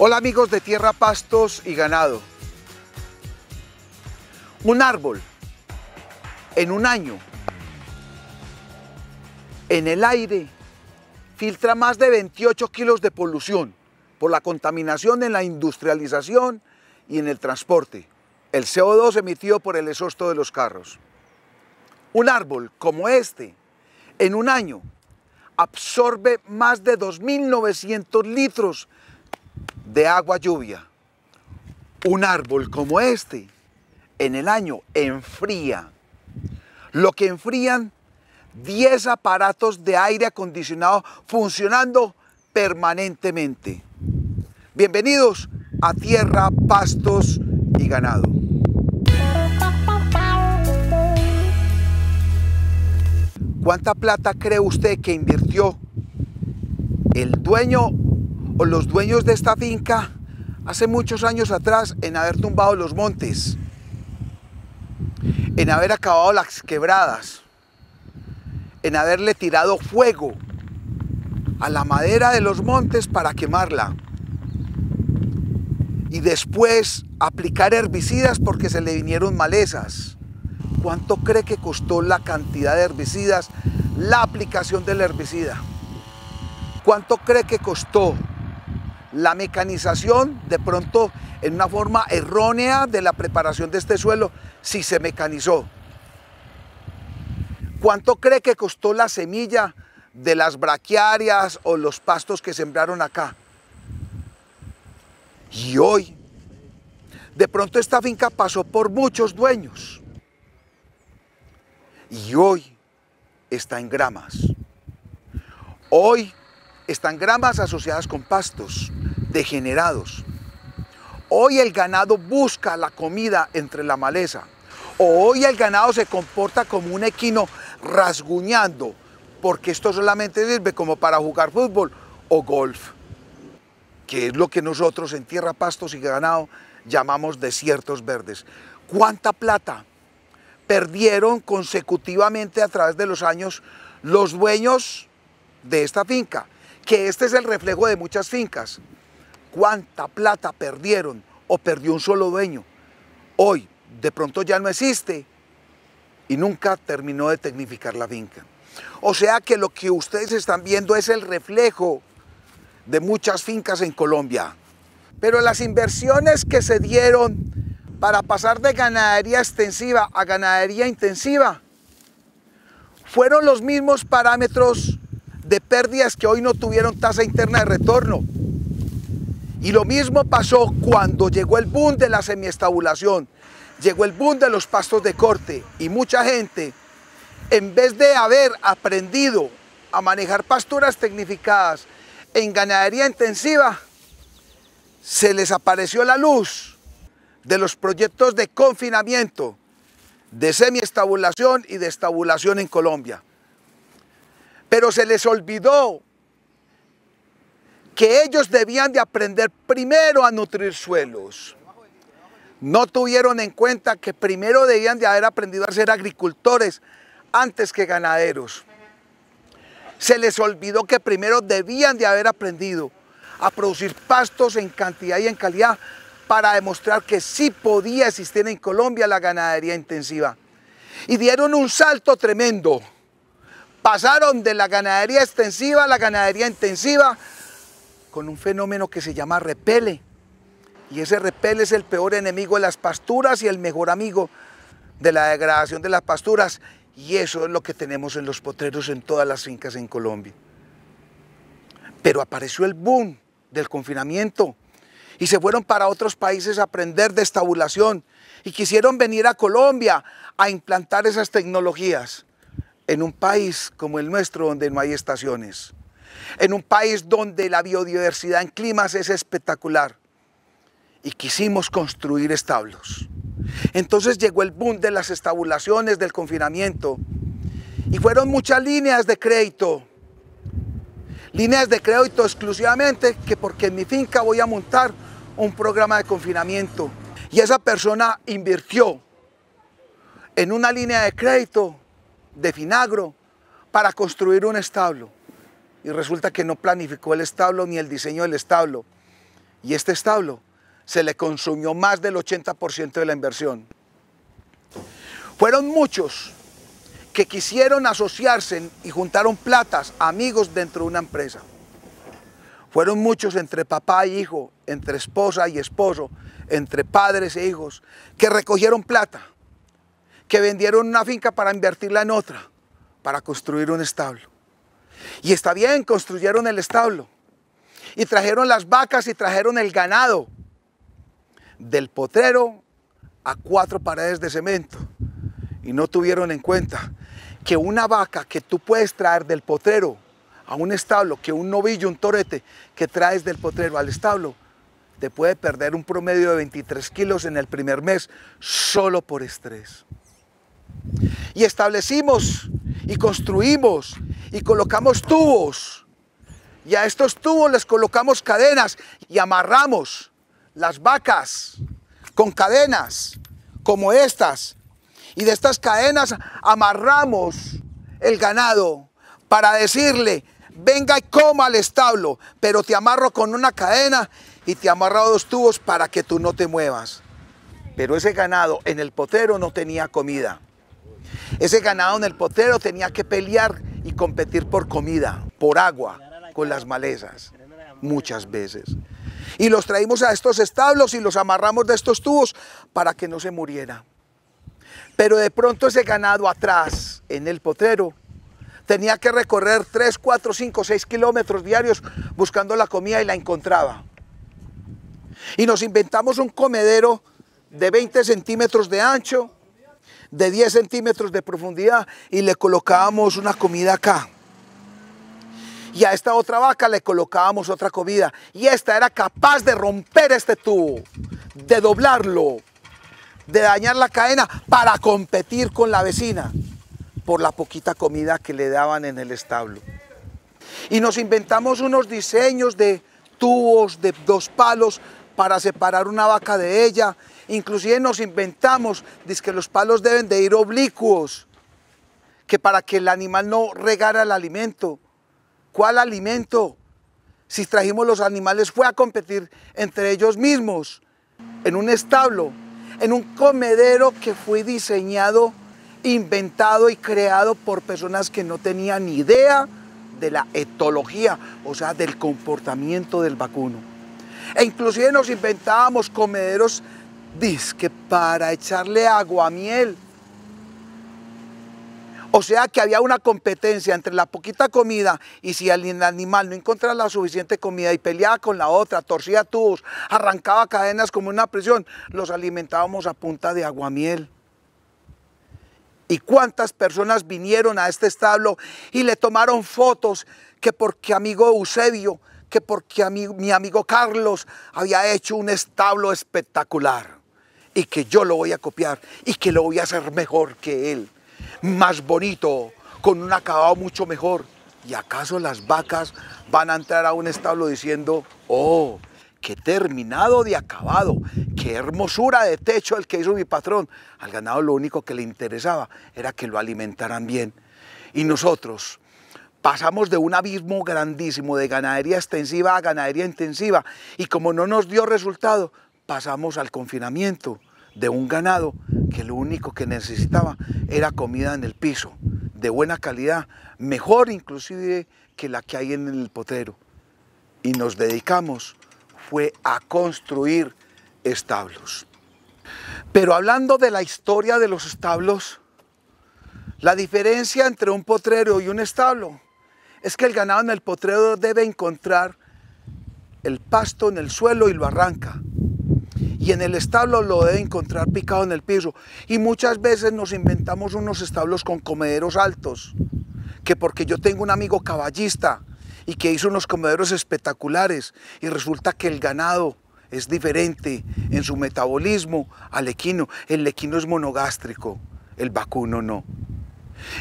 Hola amigos de Tierra Pastos y Ganado. Un árbol en un año en el aire filtra más de 28 kilos de polución por la contaminación en la industrialización y en el transporte, el CO2 emitido por el exhausto de los carros. Un árbol como este, en un año, absorbe más de 2.900 litros de agua lluvia, un árbol como este en el año enfría lo que enfrían 10 aparatos de aire acondicionado funcionando permanentemente. Bienvenidos a Tierra, Pastos y Ganado. ¿Cuánta plata cree usted que invirtió el dueño o los dueños de esta finca hace muchos años atrás en haber tumbado los montes, en haber acabado las quebradas, en haberle tirado fuego a la madera de los montes para quemarla y después aplicar herbicidas porque se le vinieron malezas. ¿Cuánto cree que costó la cantidad de herbicidas, la aplicación del herbicida? ¿Cuánto cree que costó la mecanización de pronto en una forma errónea de la preparación de este suelo, si se mecanizó. ¿Cuánto cree que costó la semilla de las braquiarias o los pastos que sembraron acá? Y hoy, de pronto esta finca pasó por muchos dueños. Y hoy está en gramas. Hoy están gramas asociadas con pastos degenerados. Hoy el ganado busca la comida entre la maleza. Hoy el ganado se comporta como un equino rasguñando, porque esto solamente sirve como para jugar fútbol o golf, que es lo que nosotros en tierra, pastos y ganado llamamos desiertos verdes. ¿Cuánta plata perdieron consecutivamente a través de los años los dueños de esta finca? que este es el reflejo de muchas fincas. ¿Cuánta plata perdieron o perdió un solo dueño? Hoy de pronto ya no existe y nunca terminó de tecnificar la finca. O sea que lo que ustedes están viendo es el reflejo de muchas fincas en Colombia. Pero las inversiones que se dieron para pasar de ganadería extensiva a ganadería intensiva fueron los mismos parámetros de pérdidas que hoy no tuvieron tasa interna de retorno. Y lo mismo pasó cuando llegó el boom de la semiestabulación, llegó el boom de los pastos de corte y mucha gente, en vez de haber aprendido a manejar pasturas tecnificadas en ganadería intensiva, se les apareció la luz de los proyectos de confinamiento, de semiestabulación y de estabulación en Colombia. Pero se les olvidó que ellos debían de aprender primero a nutrir suelos. No tuvieron en cuenta que primero debían de haber aprendido a ser agricultores antes que ganaderos. Se les olvidó que primero debían de haber aprendido a producir pastos en cantidad y en calidad para demostrar que sí podía existir en Colombia la ganadería intensiva. Y dieron un salto tremendo pasaron de la ganadería extensiva a la ganadería intensiva con un fenómeno que se llama repele. Y ese repele es el peor enemigo de las pasturas y el mejor amigo de la degradación de las pasturas. Y eso es lo que tenemos en los potreros en todas las fincas en Colombia. Pero apareció el boom del confinamiento y se fueron para otros países a aprender de estabulación y quisieron venir a Colombia a implantar esas tecnologías en un país como el nuestro donde no hay estaciones, en un país donde la biodiversidad en climas es espectacular. Y quisimos construir establos. Entonces llegó el boom de las estabulaciones, del confinamiento, y fueron muchas líneas de crédito. Líneas de crédito exclusivamente que porque en mi finca voy a montar un programa de confinamiento. Y esa persona invirtió en una línea de crédito de finagro para construir un establo. Y resulta que no planificó el establo ni el diseño del establo. Y este establo se le consumió más del 80% de la inversión. Fueron muchos que quisieron asociarse y juntaron platas, amigos dentro de una empresa. Fueron muchos entre papá y hijo, entre esposa y esposo, entre padres e hijos, que recogieron plata que vendieron una finca para invertirla en otra, para construir un establo. Y está bien, construyeron el establo. Y trajeron las vacas y trajeron el ganado. Del potrero a cuatro paredes de cemento. Y no tuvieron en cuenta que una vaca que tú puedes traer del potrero a un establo, que un novillo, un torete que traes del potrero al establo, te puede perder un promedio de 23 kilos en el primer mes solo por estrés y establecimos y construimos y colocamos tubos. Y a estos tubos les colocamos cadenas y amarramos las vacas con cadenas como estas. Y de estas cadenas amarramos el ganado para decirle, venga y coma al establo, pero te amarro con una cadena y te amarro dos tubos para que tú no te muevas. Pero ese ganado en el potero no tenía comida. Ese ganado en el potrero tenía que pelear y competir por comida, por agua, con las malezas, muchas veces. Y los traímos a estos establos y los amarramos de estos tubos para que no se muriera. Pero de pronto ese ganado atrás, en el potrero, tenía que recorrer 3, 4, 5, 6 kilómetros diarios buscando la comida y la encontraba. Y nos inventamos un comedero de 20 centímetros de ancho de 10 centímetros de profundidad y le colocábamos una comida acá. Y a esta otra vaca le colocábamos otra comida. Y esta era capaz de romper este tubo, de doblarlo, de dañar la cadena para competir con la vecina por la poquita comida que le daban en el establo. Y nos inventamos unos diseños de tubos de dos palos para separar una vaca de ella Inclusive nos inventamos dice que los palos deben de ir oblicuos, que para que el animal no regara el alimento. ¿Cuál alimento? Si trajimos los animales fue a competir entre ellos mismos, en un establo, en un comedero que fue diseñado, inventado y creado por personas que no tenían ni idea de la etología, o sea, del comportamiento del vacuno. E inclusive nos inventábamos comederos Dice que para echarle agua a miel. O sea que había una competencia entre la poquita comida y si el animal no encontraba la suficiente comida y peleaba con la otra, torcía tubos, arrancaba cadenas como una prisión, los alimentábamos a punta de aguamiel. ¿Y cuántas personas vinieron a este establo y le tomaron fotos que porque amigo Eusebio, que porque mi amigo Carlos había hecho un establo espectacular? y que yo lo voy a copiar y que lo voy a hacer mejor que él, más bonito, con un acabado mucho mejor. ¿Y acaso las vacas van a entrar a un establo diciendo, oh, qué terminado de acabado, qué hermosura de techo el que hizo mi patrón? Al ganado lo único que le interesaba era que lo alimentaran bien. Y nosotros, pasamos de un abismo grandísimo de ganadería extensiva a ganadería intensiva y como no nos dio resultado, pasamos al confinamiento de un ganado que lo único que necesitaba era comida en el piso, de buena calidad, mejor inclusive que la que hay en el potrero. Y nos dedicamos fue a construir establos. Pero hablando de la historia de los establos, la diferencia entre un potrero y un establo es que el ganado en el potrero debe encontrar el pasto en el suelo y lo arranca y en el establo lo debe encontrar picado en el piso. Y muchas veces nos inventamos unos establos con comederos altos, que porque yo tengo un amigo caballista y que hizo unos comederos espectaculares y resulta que el ganado es diferente en su metabolismo al equino. El equino es monogástrico, el vacuno no.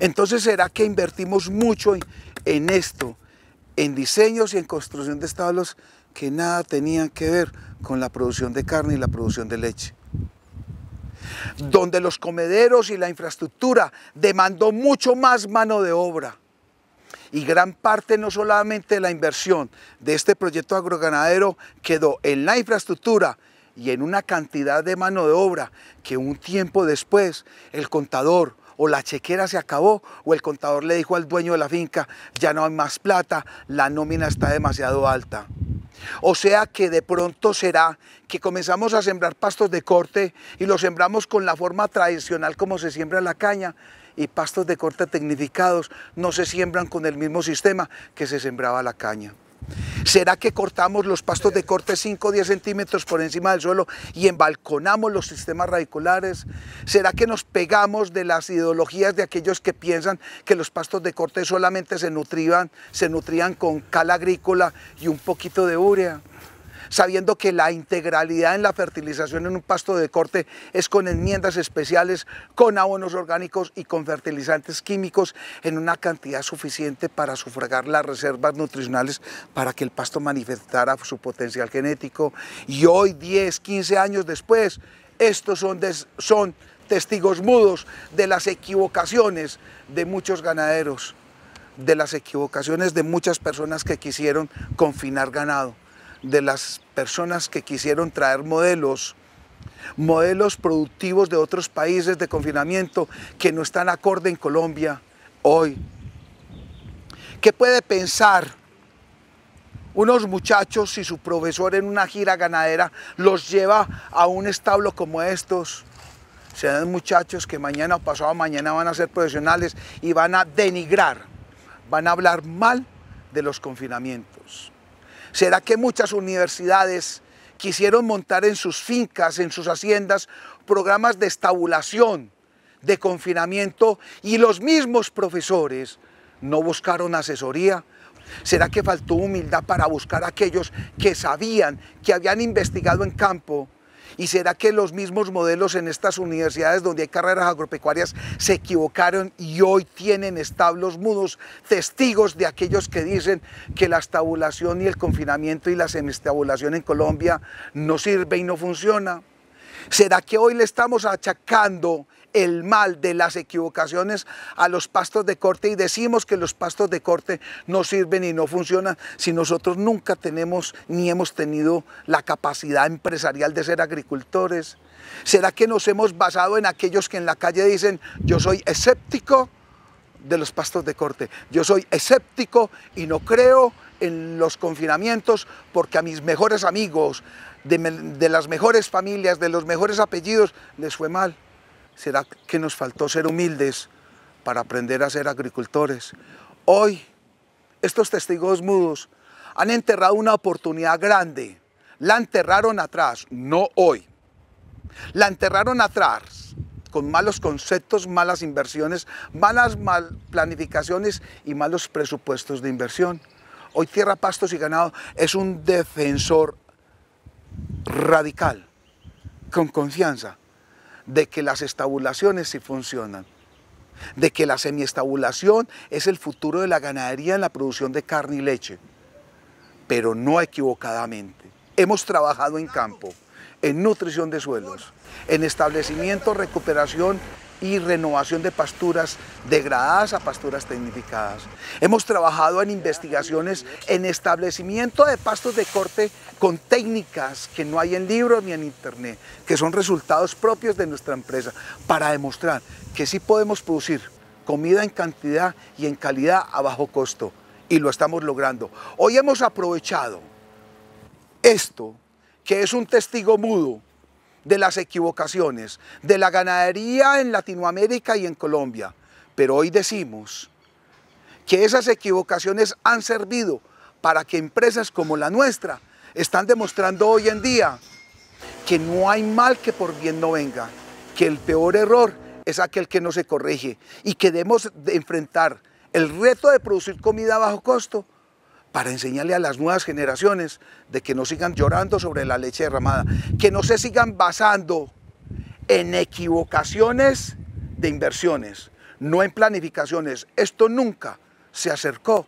Entonces, ¿será que invertimos mucho en, esto, en diseños y en construcción de establos que nada tenían que ver con la producción de carne y la producción de leche. Donde los comederos y la infraestructura demandó mucho más mano de obra. Y gran parte no solamente la inversión de este proyecto agroganadero quedó en la infraestructura y en una cantidad de mano de obra que un tiempo después el contador o la chequera se acabó o el contador le dijo al dueño de la finca, ya no hay más plata, la nómina está demasiado alta. O sea que de pronto será que comenzamos a sembrar pastos de corte y los sembramos con la forma tradicional como se siembra la caña y pastos de corte tecnificados no se siembran con el mismo sistema que se sembraba la caña. ¿Será que cortamos los pastos de corte 5 o 10 centímetros por encima del suelo y embalconamos los sistemas radiculares? ¿Será que nos pegamos de las ideologías de aquellos que piensan que los pastos de corte solamente se nutrían, se nutrían con cal agrícola y un poquito de urea? sabiendo que la integralidad en la fertilización en un pasto de corte es con enmiendas especiales, con abonos orgánicos y con fertilizantes químicos en una cantidad suficiente para sufragar las reservas nutricionales para que el pasto manifestara su potencial genético. Y hoy, 10, 15 años después, estos son, son testigos mudos de las equivocaciones de muchos ganaderos, de las equivocaciones de muchas personas que quisieron confinar ganado de las personas que quisieron traer modelos, modelos productivos de otros países de confinamiento que no están acorde en Colombia hoy. ¿Qué puede pensar unos muchachos si su profesor en una gira ganadera los lleva a un establo como estos? Sean muchachos que mañana o pasado mañana van a ser profesionales y van a denigrar, van a hablar mal de los confinamientos. ¿Será que muchas universidades quisieron montar en sus fincas, en sus haciendas, programas de estabulación, de confinamiento y los mismos profesores no buscaron asesoría? ¿Será que faltó humildad para buscar a aquellos que sabían, que habían investigado en campo ¿Y será que los mismos modelos en estas universidades donde hay carreras agropecuarias se equivocaron y hoy tienen establos mudos, testigos de aquellos que dicen que la estabulación y el confinamiento y la semestabulación en Colombia no sirve y no funciona? ¿Será que hoy le estamos achacando el mal de las equivocaciones a los pastos de corte y decimos que los pastos de corte no sirven y no funcionan si nosotros nunca tenemos ni hemos tenido la capacidad empresarial de ser agricultores. ¿Será que nos hemos basado en aquellos que en la calle dicen yo soy escéptico? de los pastos de corte. Yo soy escéptico y no creo en los confinamientos porque a mis mejores amigos, de, las mejores familias, de los mejores apellidos, les fue mal. ¿Será que nos faltó ser humildes para aprender a ser agricultores? Hoy, estos testigos mudos han enterrado una oportunidad grande. La enterraron atrás, no hoy. La enterraron atrás con malos conceptos, malas inversiones, malas planificaciones y malos presupuestos de inversión. Hoy Tierra Pastos y Ganado es un defensor radical, con confianza, de que las estabulaciones sí funcionan, de que la semiestabulación es el futuro de la ganadería en la producción de carne y leche, pero no equivocadamente. Hemos trabajado en campo, en nutrición de suelos, en establecimiento, recuperación y renovación de pasturas degradadas a pasturas tecnificadas. Hemos trabajado en investigaciones en establecimiento de pastos de corte con técnicas que no hay en libros ni en internet, que son resultados propios de nuestra empresa, para demostrar que sí podemos producir comida en cantidad y en calidad a bajo costo, y lo estamos logrando. Hoy hemos aprovechado esto, que es un testigo mudo de las equivocaciones de la ganadería en Latinoamérica y en Colombia. Pero hoy decimos que esas equivocaciones han servido para que empresas como la nuestra están demostrando hoy en día que no hay mal que por bien no venga, que el peor error es aquel que no se corrige y que debemos enfrentar el reto de producir comida a bajo costo para enseñarle a las nuevas generaciones de que no sigan llorando sobre la leche derramada, que no se sigan basando en equivocaciones de inversiones, no en planificaciones. Esto nunca se acercó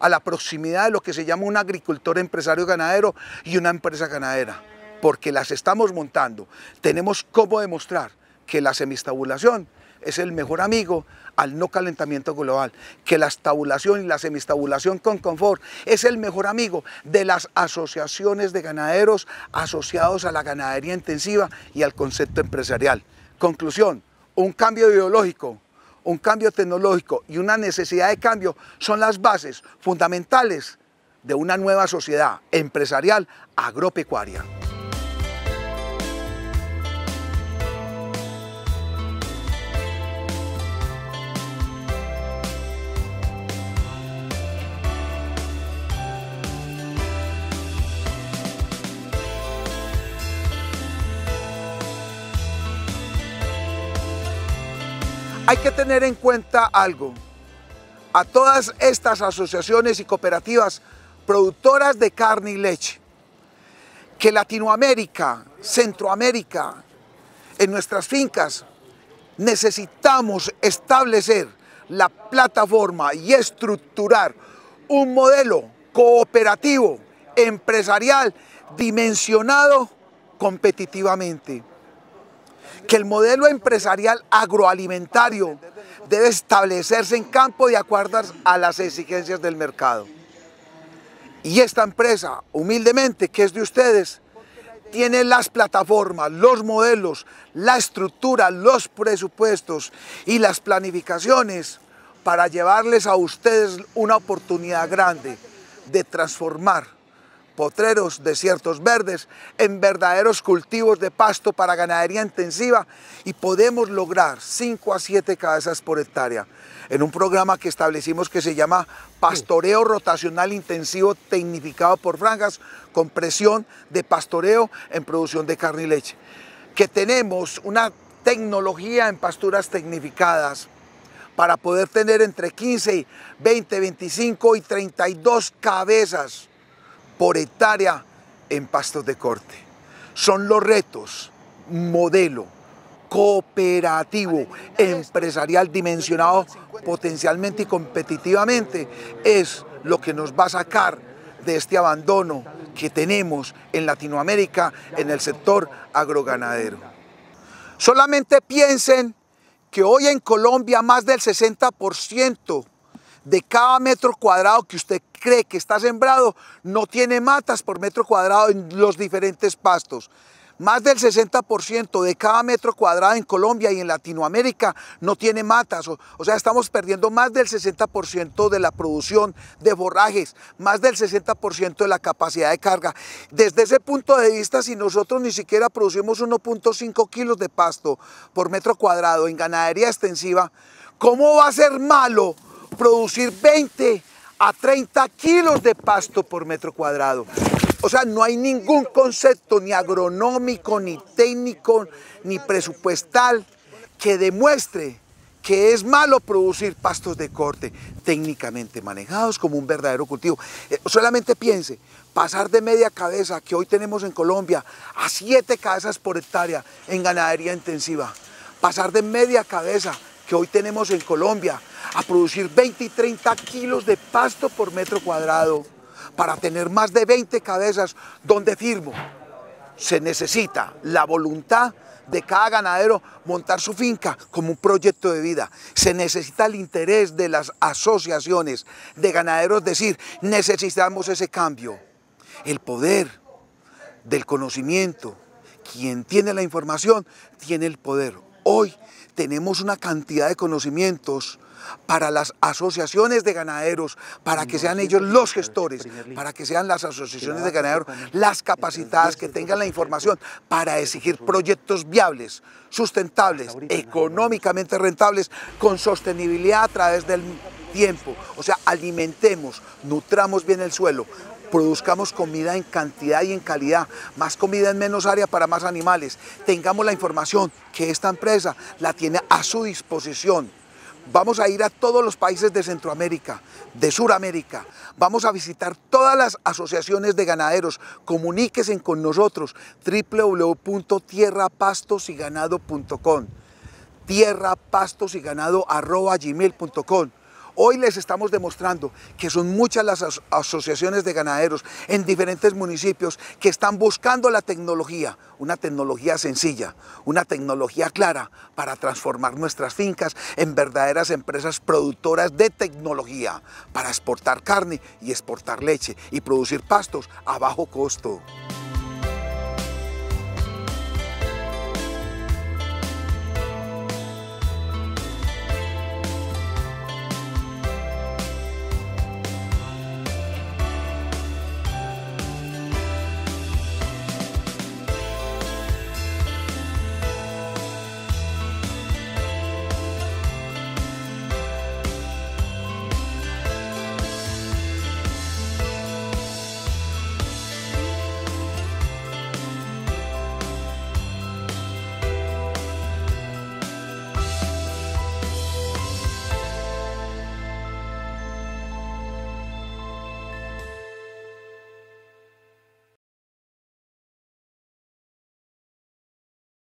a la proximidad de lo que se llama un agricultor empresario ganadero y una empresa ganadera, porque las estamos montando. Tenemos cómo demostrar que la semistabulación es el mejor amigo al no calentamiento global, que la estabulación y la semistabulación con confort es el mejor amigo de las asociaciones de ganaderos asociados a la ganadería intensiva y al concepto empresarial. Conclusión, un cambio ideológico, un cambio tecnológico y una necesidad de cambio son las bases fundamentales de una nueva sociedad empresarial agropecuaria. Hay que tener en cuenta algo. A todas estas asociaciones y cooperativas productoras de carne y leche, que Latinoamérica, Centroamérica, en nuestras fincas, necesitamos establecer la plataforma y estructurar un modelo cooperativo, empresarial, dimensionado competitivamente que el modelo empresarial agroalimentario debe establecerse en campo de acuerdo a las exigencias del mercado. Y esta empresa, humildemente, que es de ustedes, tiene las plataformas, los modelos, la estructura, los presupuestos y las planificaciones para llevarles a ustedes una oportunidad grande de transformar potreros, desiertos verdes, en verdaderos cultivos de pasto para ganadería intensiva y podemos lograr 5 a 7 cabezas por hectárea en un programa que establecimos que se llama Pastoreo Rotacional Intensivo Tecnificado por Franjas con presión de pastoreo en producción de carne y leche. Que tenemos una tecnología en pasturas tecnificadas para poder tener entre 15, 20, 25 y 32 cabezas por hectárea en pastos de corte. Son los retos, modelo, cooperativo, empresarial, dimensionado potencialmente y competitivamente, es lo que nos va a sacar de este abandono que tenemos en Latinoamérica en el sector agroganadero. Solamente piensen que hoy en Colombia más del 60% de cada metro cuadrado que usted cree que está sembrado, no tiene matas por metro cuadrado en los diferentes pastos. Más del 60% de cada metro cuadrado en Colombia y en Latinoamérica no tiene matas, o, sea, estamos perdiendo más del 60% de la producción de forrajes, más del 60% de la capacidad de carga. Desde ese punto de vista, si nosotros ni siquiera producimos 1.5 kilos de pasto por metro cuadrado en ganadería extensiva, ¿cómo va a ser malo producir 20 a 30 kilos de pasto por metro cuadrado. O sea, no hay ningún concepto ni agronómico, ni técnico, ni presupuestal que demuestre que es malo producir pastos de corte técnicamente manejados como un verdadero cultivo. Eh, solamente piense, pasar de media cabeza que hoy tenemos en Colombia a siete cabezas por hectárea en ganadería intensiva, pasar de media cabeza hoy tenemos en Colombia, a producir 20 y 30 kilos de pasto por metro cuadrado para tener más de 20 cabezas donde firmo. Se necesita la voluntad de cada ganadero montar su finca como un proyecto de vida. Se necesita el interés de las asociaciones de ganaderos decir, necesitamos ese cambio. El poder del conocimiento. Quien tiene la información tiene el poder. Hoy tenemos una cantidad de conocimientos para las asociaciones de ganaderos, para que sean ellos los gestores, para que sean las asociaciones de ganaderos las capacitadas, que tengan la información para exigir proyectos viables, sustentables, económicamente rentables, con sostenibilidad a través del tiempo. O sea, alimentemos, nutramos bien el suelo, Produzcamos comida en cantidad y en calidad, más comida en menos área para más animales. Tengamos la información que esta empresa la tiene a su disposición. Vamos a ir a todos los países de Centroamérica, de Suramérica. Vamos a visitar todas las asociaciones de ganaderos. Comuníquense con nosotros www.tierrapastosyganado.com tierrapastosiganado.com, Hoy les estamos demostrando que son muchas las asociaciones de ganaderos en diferentes municipios que están buscando la tecnología, una tecnología sencilla, una tecnología clara para transformar nuestras fincas en verdaderas empresas productoras de tecnología, para exportar carne y exportar leche y producir pastos a bajo costo.